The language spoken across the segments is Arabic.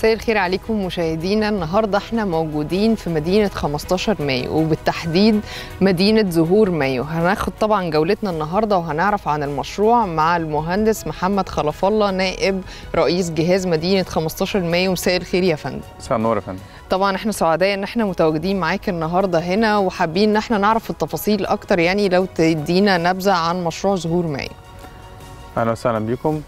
مساء الخير عليكم مشاهدينا النهارده احنا موجودين في مدينه 15 مايو وبالتحديد مدينه زهور مايو هناخد طبعا جولتنا النهارده وهنعرف عن المشروع مع المهندس محمد خلف الله نائب رئيس جهاز مدينه 15 مايو مساء الخير يا فندم مساء النور يا فندم طبعا احنا سعداء ان احنا متواجدين معاك النهارده هنا وحابين ان احنا نعرف التفاصيل اكتر يعني لو تدينا نبذه عن مشروع زهور مايو اهلا وسهلا بيكم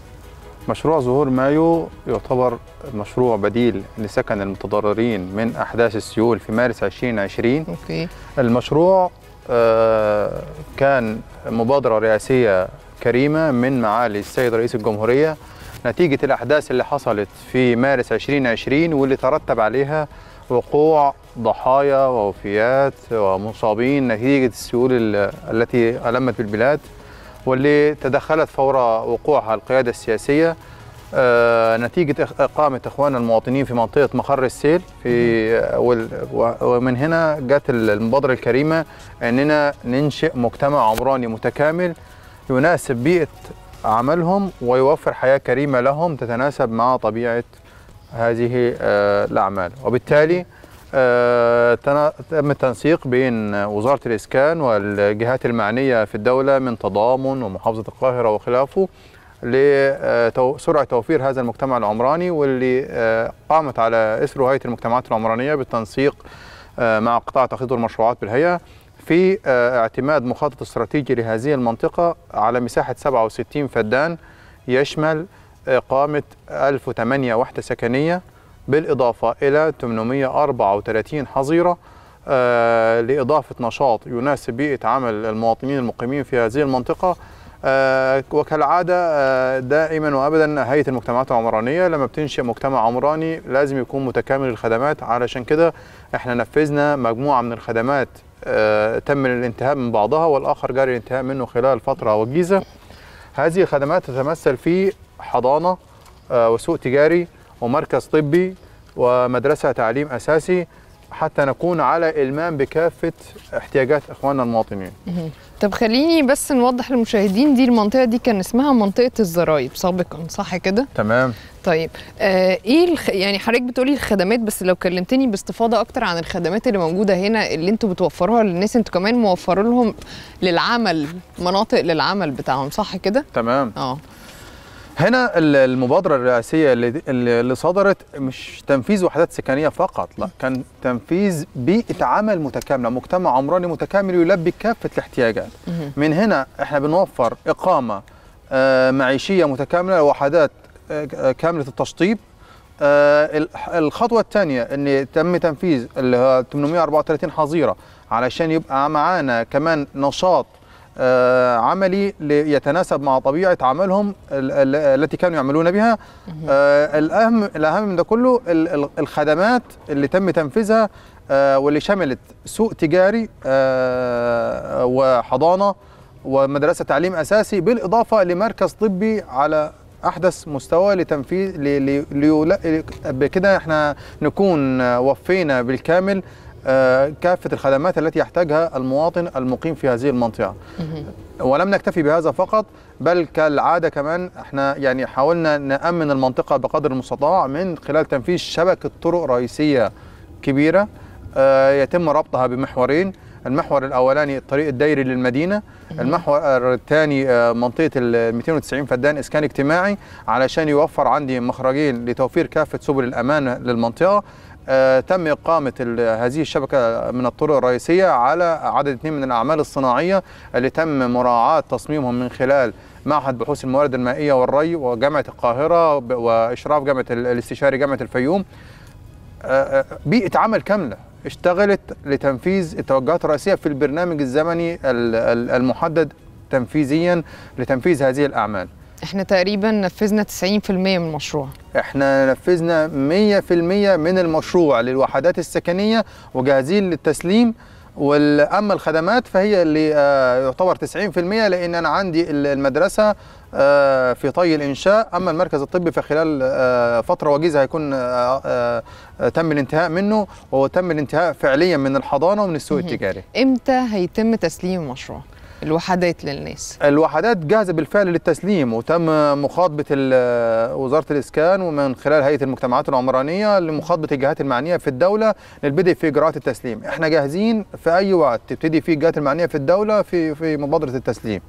مشروع ظهور مايو يعتبر مشروع بديل لسكن المتضررين من أحداث السيول في مارس 2020 أوكي. المشروع آه، كان مبادرة رئاسية كريمة من معالي السيد رئيس الجمهورية نتيجة الأحداث اللي حصلت في مارس 2020 واللي ترتب عليها وقوع ضحايا ووفيات ومصابين نتيجة السيول التي ألمت بالبلاد واللي تدخلت فور وقوعها القيادة السياسية آه، نتيجة إقامة إخوان المواطنين في منطقة مخر السيل في ومن هنا جت المبادرة الكريمة أننا ننشئ مجتمع عمراني متكامل يناسب بيئة عملهم ويوفر حياة كريمة لهم تتناسب مع طبيعة هذه آه، الأعمال وبالتالي آه، تم التنسيق بين وزارة الإسكان والجهات المعنية في الدولة من تضامن ومحافظة القاهرة وخلافه لسرعة توفير هذا المجتمع العمراني واللي آه، قامت على إثر هيئة المجتمعات العمرانية بالتنسيق آه، مع قطاع تخطيط المشروعات بالهيئة في اعتماد مخطط استراتيجي لهذه المنطقة على مساحة 67 فدان يشمل إقامة 1008 وحدة سكنية بالإضافة إلى 834 حظيرة آه، لإضافة نشاط يناسب بيئة عمل المواطنين المقيمين في هذه المنطقة آه، وكالعادة آه، دائما وأبدا هيئة المجتمعات العمرانية لما بتنشئ مجتمع عمراني لازم يكون متكامل الخدمات علشان كده احنا نفذنا مجموعة من الخدمات تم الانتهاء من بعضها والآخر جري الانتهاء منه خلال فترة وجيزة هذه الخدمات تتمثل في حضانة وسوق تجاري ومركز طبي ومدرسة تعليم أساسي حتى نكون على إلمام بكافة احتياجات إخواننا المواطنين طب خليني بس نوضح للمشاهدين دي المنطقة دي كان اسمها منطقة الزرايب سابقا صح كده؟ تمام طيب آه ايه الخ... يعني حضرتك بتقولي الخدمات بس لو كلمتني باستفاضه اكتر عن الخدمات اللي موجوده هنا اللي انتوا بتوفروها للناس انتوا كمان موفروا لهم للعمل مناطق للعمل بتاعهم صح كده؟ تمام اه هنا المبادرة الرئاسية اللي صدرت مش تنفيذ وحدات سكانية فقط لا كان تنفيذ بيئة عمل متكاملة مجتمع عمراني متكامل يلبي كافة الاحتياجات من هنا احنا بنوفر إقامة آه، معيشية متكاملة لوحدات آه، كاملة التشطيب آه، الخطوة الثانية أن تم تنفيذ اللي هو 834 حظيرة علشان يبقى معانا كمان نشاط آه، عملي يتناسب مع طبيعه عملهم التي كانوا يعملون بها آه، الاهم الاهم من ده كله الخدمات اللي تم تنفيذها آه، واللي شملت سوق تجاري وحضانه ومدرسه تعليم اساسي بالاضافه لمركز طبي على احدث مستوى لتنفيذ بكده احنا نكون وفينا بالكامل آه، كافة الخدمات التي يحتاجها المواطن المقيم في هذه المنطقة ولم نكتفي بهذا فقط بل كالعادة كمان احنا يعني حاولنا نأمن المنطقة بقدر المستطاع من خلال تنفيذ شبكة طرق رئيسية كبيرة آه، يتم ربطها بمحورين المحور الاولاني الطريق الدائري للمدينه المحور الثاني آه، منطقه ال 290 فدان اسكان اجتماعي علشان يوفر عندي مخرجين لتوفير كافه سبل الامان للمنطقه آه، تم إقامة هذه الشبكة من الطرق الرئيسية على عدد اثنين من الأعمال الصناعية اللي تم مراعاة تصميمهم من خلال معهد بحوث الموارد المائية والري وجامعة القاهرة وإشراف جامعة الاستشاري جامعة الفيوم آه، آه، بيئة عمل كاملة اشتغلت لتنفيذ التوجهات الرئيسية في البرنامج الزمني المحدد تنفيذيا لتنفيذ هذه الأعمال احنا تقريبا نفذنا 90% من المشروع احنا نفذنا 100% من المشروع للوحدات السكنيه وجاهزين للتسليم واما الخدمات فهي اللي آه، يعتبر 90% لان انا عندي المدرسه آه، في طي الانشاء اما المركز الطبي فخلال آه، فتره وجيزه هيكون تم الانتهاء منه وتم الانتهاء فعليا من الحضانه ومن السوق التجاري امتى هيتم تسليم المشروع الوحدات للناس الوحدات جاهزة بالفعل للتسليم وتم مخاطبة وزارة الإسكان ومن خلال هيئة المجتمعات العمرانية لمخاطبة الجهات المعنية في الدولة للبدء في إجراءات التسليم احنا جاهزين في أي وقت تبتدي فيه الجهات المعنية في الدولة في, في مبادرة التسليم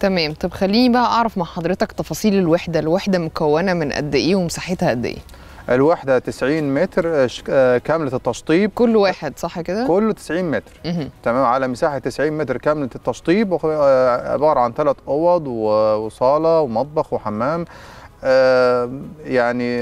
تمام طب خليني بقى أعرف مع حضرتك تفاصيل الوحدة الوحدة مكونة من قد إيه ومساحتها قد إيه الوحده 90 متر آه، آه، كامله التشطيب كل واحد صح كده كله 90 متر تمام على مساحه 90 متر كامله التشطيب آه، عباره عن ثلاث اوض وصاله ومطبخ وحمام يعني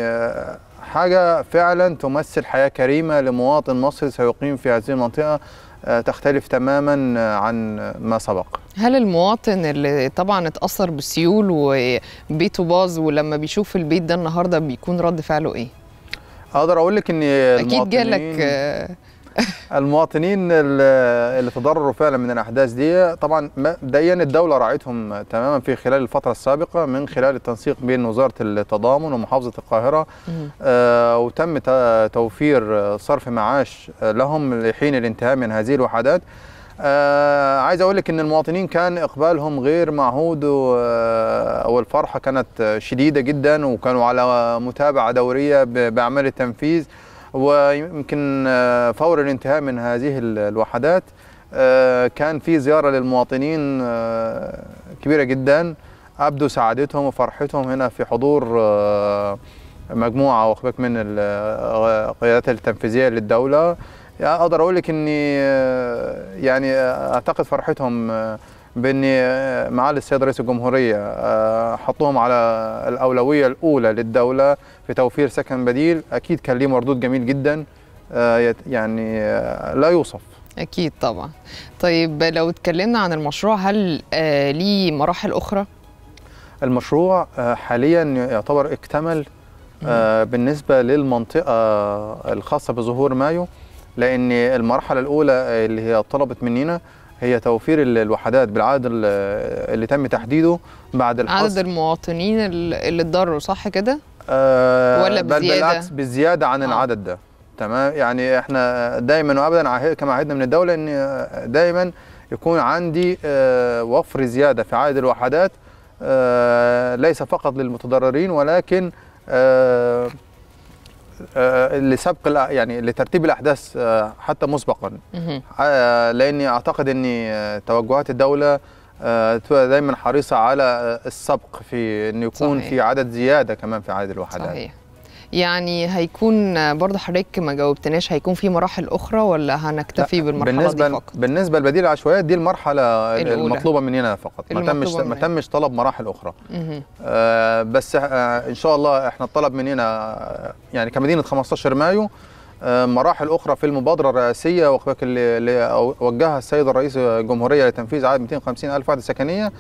حاجة فعلا تمثل حياة كريمة لمواطن مصري سيقيم في هذه المنطقة آه، تختلف تماما عن ما سبق هل المواطن اللي طبعا اتأثر بالسيول وبيته باظ ولما بيشوف البيت ده النهارده بيكون رد فعله ايه؟ اقدر اقول لك ان اكيد جالك آه، المواطنين اللي تضرروا فعلا من الاحداث دي طبعا مبدئيا الدوله راعتهم تماما في خلال الفتره السابقه من خلال التنسيق بين وزاره التضامن ومحافظه القاهره آه وتم توفير صرف معاش لهم لحين الانتهاء من هذه الوحدات آه عايز اقول لك ان المواطنين كان اقبالهم غير معهود آه، والفرحه كانت شديده جدا وكانوا على متابعه دوريه باعمال التنفيذ ويمكن آه، فور الانتهاء من هذه الوحدات آه، كان في زيارة للمواطنين آه، كبيرة جدا أبدوا سعادتهم وفرحتهم هنا في حضور مجموعة واخد من القيادات التنفيذية للدولة يعني أقدر أقول لك إني يعني أعتقد فرحتهم بان آه، معالي السيد رئيس الجمهوريه آه، حطوهم على الاولويه الاولى للدوله في توفير سكن بديل اكيد كان ليه مردود جميل جدا آه، يعني لا يوصف اكيد طبعا طيب لو اتكلمنا عن المشروع هل ليه مراحل اخرى المشروع حاليا يعتبر اكتمل بالنسبه للمنطقه الخاصه بظهور مايو لان المرحله الاولى اللي هي طلبت مننا هي توفير الوحدات بالعدد اللي تم تحديده بعد الحصر عدد المواطنين اللي اتضروا صح كده؟ آه ولا بزياده؟ بل بالعكس بزياده عن آه. العدد ده تمام يعني احنا دايما وابدا كما عهدنا من الدوله ان آه، دايما يكون عندي آه وفر زياده في عدد الوحدات آه ليس فقط للمتضررين ولكن آه آه، لسبق يعني لترتيب الاحداث آه، حتى مسبقا آه، لاني اعتقد ان توجهات الدوله دايما حريصه على السبق في ان يكون صحيح. في عدد زياده كمان في عدد الوحدات صحيح. يعني هيكون برضه حضرتك ما جاوبتناش هيكون في مراحل اخرى ولا هنكتفي بالمرحله بالنسبة دي فقط بالنسبه لبديل العشوائيات دي المرحله الأولى. المطلوبه مننا فقط ما تمش ما تمش طلب مراحل اخرى آه بس آه ان شاء الله احنا الطلب مننا آه، يعني كمدينه 15 مايو آه، مراحل اخرى في المبادره الرئاسيه وكذلك اللي وجهها السيد الرئيس الجمهوريه لتنفيذ عدد 250 الف وحده سكنيه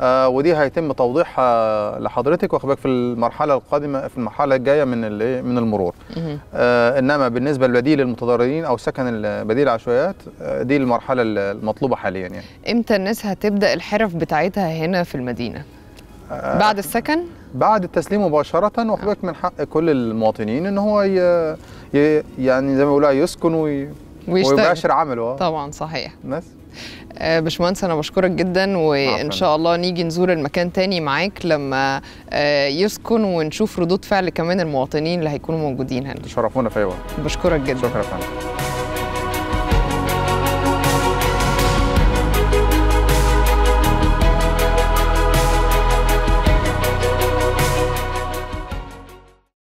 آه ودي هيتم توضيحها آه، لحضرتك وخباك في المرحله القادمه في المرحله الجايه من من المرور آه انما بالنسبه للبديل المتضررين او سكن بديل العشوائيات آه، دي المرحله المطلوبه حاليا يعني امتى الناس هتبدا الحرف بتاعتها هنا في المدينه بعد السكن بعد التسليم مباشره وحضرتك من حق كل المواطنين ان هو ي... ي... يعني زي ما بيقولوا يسكن وي... ويباشر عمله آه. طبعا صحيح بس آه، باشمهندس انا بشكرك جدا وان شاء الله نيجي نزور المكان تاني معاك لما آه، يسكن ونشوف ردود فعل كمان المواطنين اللي هيكونوا موجودين هنا تشرفونا في اي بشكرك جدا شكرا فندم